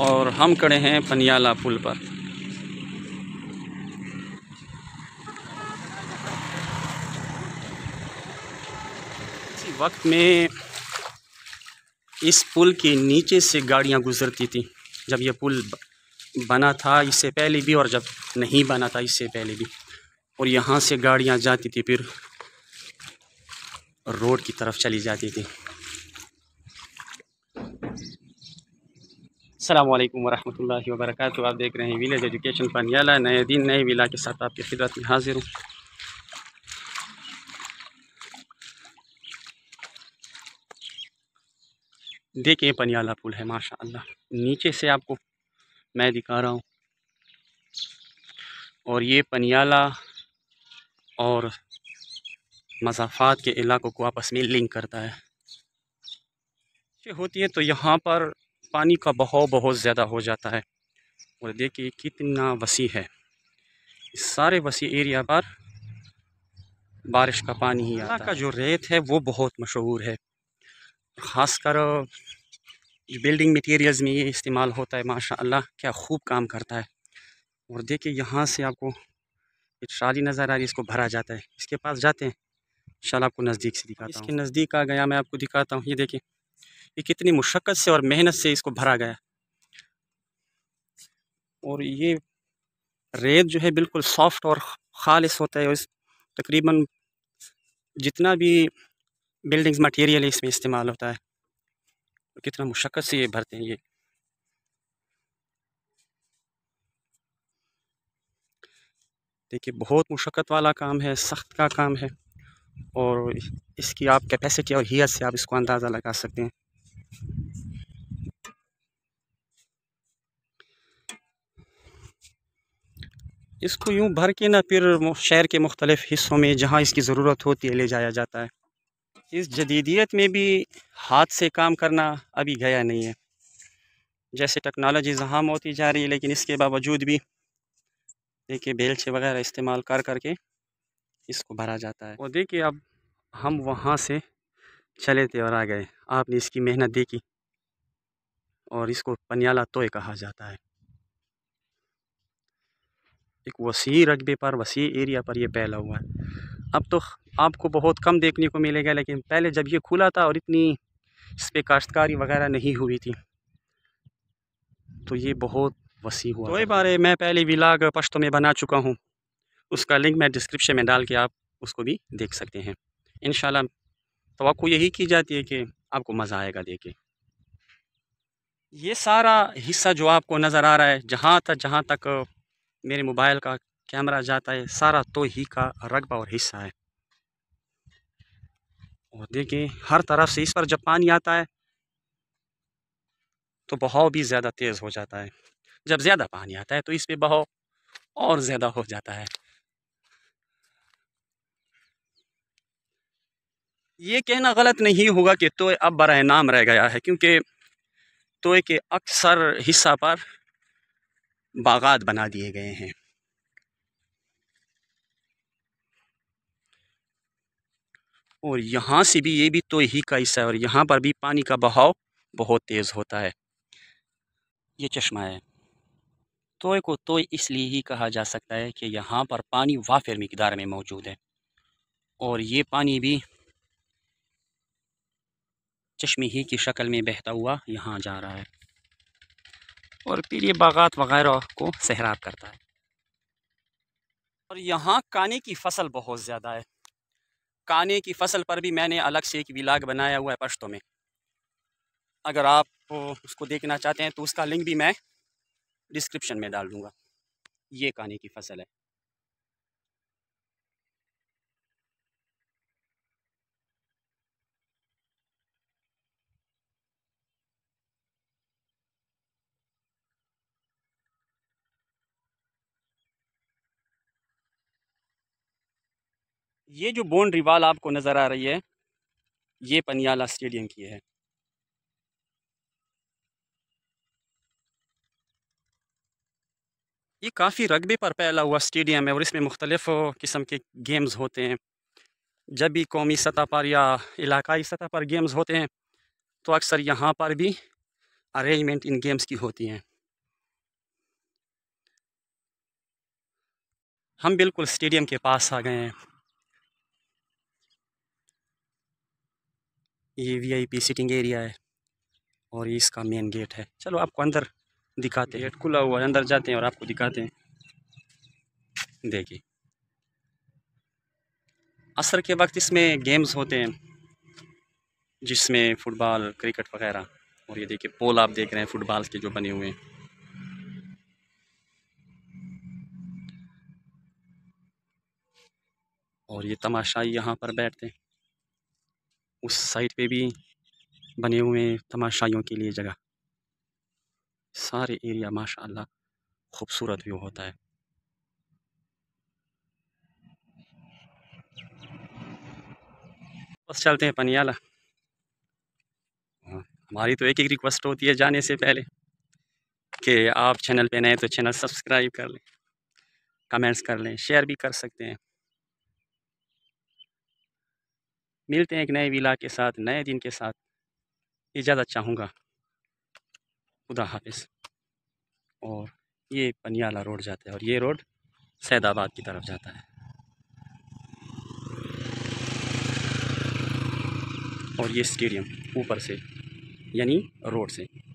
और हम खड़े हैं पनियाला पुल पर इसी वक्त में इस पुल के नीचे से गाड़ियां गुजरती थी जब यह पुल बना था इससे पहले भी और जब नहीं बना था इससे पहले भी और यहाँ से गाड़ियाँ जाती थी फिर रोड की तरफ चली जाती थी अल्लाम वरह वर्क आप देख रहे हैं विलेज एजुकेशन पनियाला नए दिन नए विला के साथ आपकी खिदत में हाजिर हूँ देखिए पनियाला पुल है माशाल्लाह नीचे से आपको मैं दिखा रहा हूँ और ये पनियाला और मजाफात के इलाकों को आपस में लिंक करता है होती है तो यहाँ पर पानी का बहाव बहुत ज़्यादा हो जाता है और देखिए कितना वसी है इस सारे वसी एरिया पर बारिश का पानी ही आता का जो रेत है वो बहुत मशहूर है ख़ासकर बिल्डिंग मटेरियल्स में ये इस्तेमाल होता है माशाल्लाह क्या खूब काम करता है और देखिए यहाँ से आपको एक शाली नज़र आ रही है इसको भरा जाता है इसके पास जाते हैं इन आपको नज़दीक से दिखाता हूँ इसके नज़दीक आ गया मैं आपको दिखाता हूँ ये देखिए ये कितनी मुशक्क़त से और मेहनत से इसको भरा गया और ये रेत जो है बिल्कुल सॉफ्ट और ख़ालस होता है और तकरीबन जितना भी बिल्डिंग्स मटेरियल इसमें इस्तेमाल होता है कितना मुशक्क़त से ये भरते हैं ये देखिए बहुत मुशक्क़त वाला काम है सख्त का काम है और इसकी आप कैपेसिटी और हीत से आप इसको अंदाज़ा लगा सकते हैं इसको यूँ भर के ना फिर शहर के मुख्तलिफ़ हिस्सों में जहाँ इसकी ज़रूरत होती है ले जाया जाता है इस जदीदियत में भी हाथ से काम करना अभी गया नहीं है जैसे टेक्नोलॉजी जहाँ होती जा रही है लेकिन इसके बावजूद भी देखिए बेलचे वगैरह इस्तेमाल कर करके इसको भरा जाता है और देखिए अब हम वहाँ से चले थे और आ गए आपने इसकी मेहनत देखी और इसको पनियाला तोय कहा जाता है एक वसी रकबे पर वसी एरिया पर ये फैला हुआ है अब तो आपको बहुत कम देखने को मिलेगा लेकिन पहले जब ये खुला था और इतनी इस पर काश्तकारी वगैरह नहीं हुई थी तो ये बहुत वसी हुआ तो ये बारे मैं पहले विलाग पश्तो में बना चुका हूँ उसका लिंक मैं डिस्क्रिप्शन में डाल के आप उसको भी देख सकते हैं इन तो आपको यही की जाती है कि आपको मज़ा आएगा के ये सारा हिस्सा जो आपको नज़र आ रहा है जहाँ तक जहाँ तक मेरे मोबाइल का कैमरा जाता है सारा तो ही का रकबा और हिस्सा है और देखिए हर तरफ से इस पर जब पानी आता है तो बहाव भी ज़्यादा तेज़ हो जाता है जब ज़्यादा पानी आता है तो इस पर बहाव और ज़्यादा हो जाता है ये कहना गलत नहीं होगा कि तोय अब बर नाम रह गया है क्योंकि तोय के अक्सर हिस्सा पर बागात बना दिए गए हैं और यहाँ से भी ये भी तो ही का हिस्सा है और यहाँ पर भी पानी का बहाव बहुत तेज़ होता है ये चश्मा है तोय को तोय इसलिए ही कहा जा सकता है कि यहाँ पर पानी वाफिर मकदार में मौजूद है और ये पानी भी चश्मे ही की शक्ल में बहता हुआ यहाँ जा रहा है और फिर ये बागात वगैरह को सहराब करता है और यहाँ काने की फसल बहुत ज़्यादा है काने की फसल पर भी मैंने अलग से एक विलाग बनाया हुआ है पश्तों में अगर आप उसको देखना चाहते हैं तो उसका लिंक भी मैं डिस्क्रिप्शन में डाल दूँगा ये काने की फसल है ये जो बोन रिवाल आपको नज़र आ रही है ये पनियाला स्टेडियम की है ये काफ़ी रकबे पर फैला हुआ स्टेडियम है और इसमें मुख्तलिफ़ किस्म के गेम्स होते हैं जब भी कौमी सतह पर या इलाकाई सतह पर गेम्स होते हैं तो अक्सर यहाँ पर भी अरेंजमेंट इन गेम्स की होती हैं हम बिल्कुल स्टेडियम के पास आ गए हैं ये वीआईपी सिटिंग एरिया है और ये इसका मेन गेट है चलो आपको अंदर दिखाते हैं गेट खुला हुआ है अंदर जाते हैं और आपको दिखाते हैं देखिए असर के वक्त इसमें गेम्स होते हैं जिसमें फ़ुटबॉल क्रिकेट वगैरह और ये देखिए पोल आप देख रहे हैं फ़ुटबॉल के जो बने हुए हैं और ये तमाशाई यहाँ पर बैठते हैं उस साइड पे भी बने हुए हैं तमाशाइयों के लिए जगह सारे एरिया माशाल्लाह खूबसूरत व्यू होता है बस चलते हैं पनियाला हाँ, हमारी तो एक एक रिक्वेस्ट होती है जाने से पहले कि आप चैनल पे नए तो चैनल सब्सक्राइब कर लें कमेंट्स कर लें शेयर भी कर सकते हैं मिलते हैं एक नए विला के साथ नए दिन के साथ इजाज़त चाहूँगा खुदा हाफिज़ और ये पनियाला रोड जाता है और ये रोड सैदाबाद की तरफ जाता है और ये स्टेडियम ऊपर से यानी रोड से